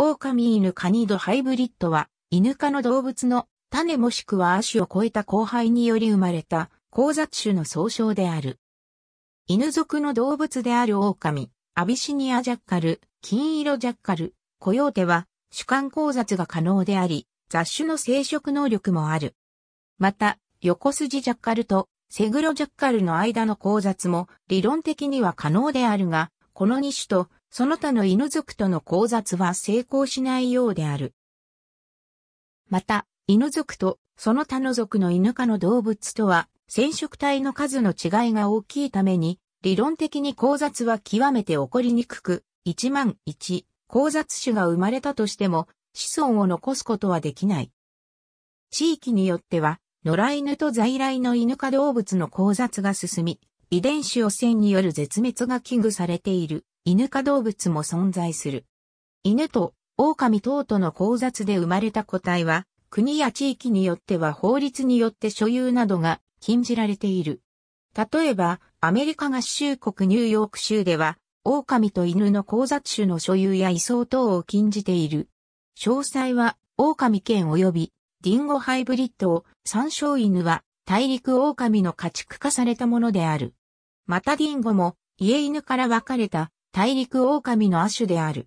狼犬カニドハイブリッドは、犬科の動物の種もしくは足を超えた交配により生まれた、交雑種の総称である。犬属の動物である狼、アビシニアジャッカル、金色ジャッカル、コヨーテは、主観交雑が可能であり、雑種の生殖能力もある。また、横筋ジャッカルとセグロジャッカルの間の交雑も理論的には可能であるが、この2種とその他の犬族との交雑は成功しないようである。また、犬族とその他の族の犬科の動物とは、染色体の数の違いが大きいために、理論的に交雑は極めて起こりにくく、1万1、交雑種が生まれたとしても、子孫を残すことはできない。地域によっては、野良犬と在来の犬科動物の交雑が進み、遺伝子汚染による絶滅が危惧されている。犬科動物も存在する。犬と狼等との交雑で生まれた個体は、国や地域によっては法律によって所有などが禁じられている。例えば、アメリカ合衆国ニューヨーク州では、狼と犬の交雑種の所有や移送等を禁じている。詳細は、狼犬及び、ディンゴハイブリッドを、参照犬は、大陸狼の家畜化されたものである。またディンゴも、家犬から分かれた大陸狼の亜種である。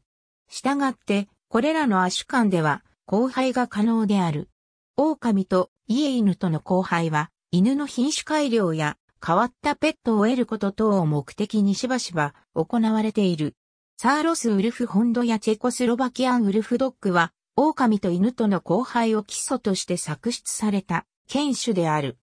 したがって、これらの亜種間では、交配が可能である。狼と家犬との交配は、犬の品種改良や変わったペットを得ること等を目的にしばしば行われている。サーロスウルフホンドやチェコスロバキアンウルフドッグは、狼と犬との交配を基礎として作出された犬種である。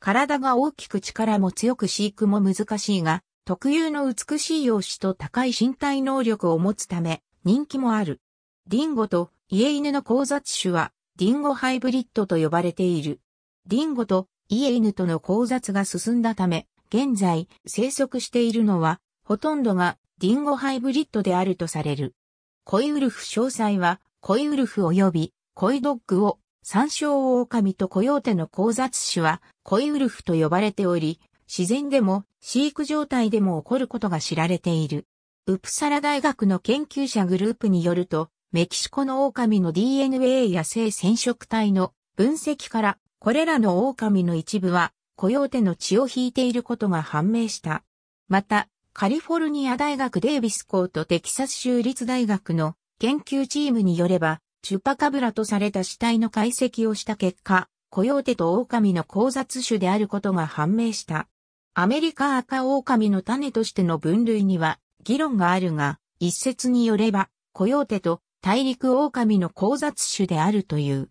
体が大きく力も強く飼育も難しいが、特有の美しい容姿と高い身体能力を持つため、人気もある。ディンゴとイエイヌの交雑種は、ディンゴハイブリッドと呼ばれている。ディンゴとイエイヌとの交雑が進んだため、現在生息しているのは、ほとんどがディンゴハイブリッドであるとされる。コイウルフ詳細は、コイウルフ及びコイドッグを、山椒オオカミとコヨーテの交雑種はコイウルフと呼ばれており、自然でも飼育状態でも起こることが知られている。ウプサラ大学の研究者グループによると、メキシコの狼の DNA や性染色体の分析から、これらの狼の一部は、コヨーテの血を引いていることが判明した。また、カリフォルニア大学デイビス校とテキサス州立大学の研究チームによれば、チュパカブラとされた死体の解析をした結果、コヨーテと狼の交雑種であることが判明した。アメリカ赤狼の種としての分類には議論があるが、一説によれば、コヨーテと大陸狼の交雑種であるという。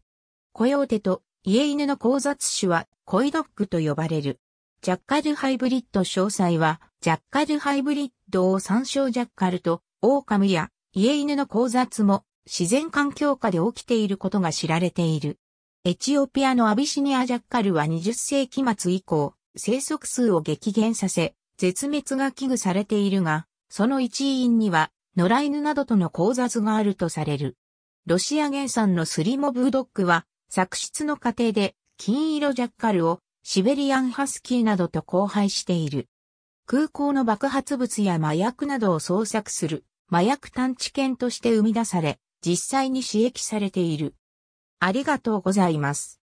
コヨーテと家犬の交雑種はコイドッグと呼ばれる。ジャッカルハイブリッド詳細は、ジャッカルハイブリッドを参照ジャッカルと狼や家犬の交雑も自然環境下で起きていることが知られている。エチオピアのアビシニアジャッカルは20世紀末以降、生息数を激減させ、絶滅が危惧されているが、その一因には、野良犬などとの交雑があるとされる。ロシア原産のスリモブードッグは、作出の過程で、金色ジャッカルを、シベリアンハスキーなどと交配している。空港の爆発物や麻薬などを捜索する、麻薬探知犬として生み出され、実際に刺激されている。ありがとうございます。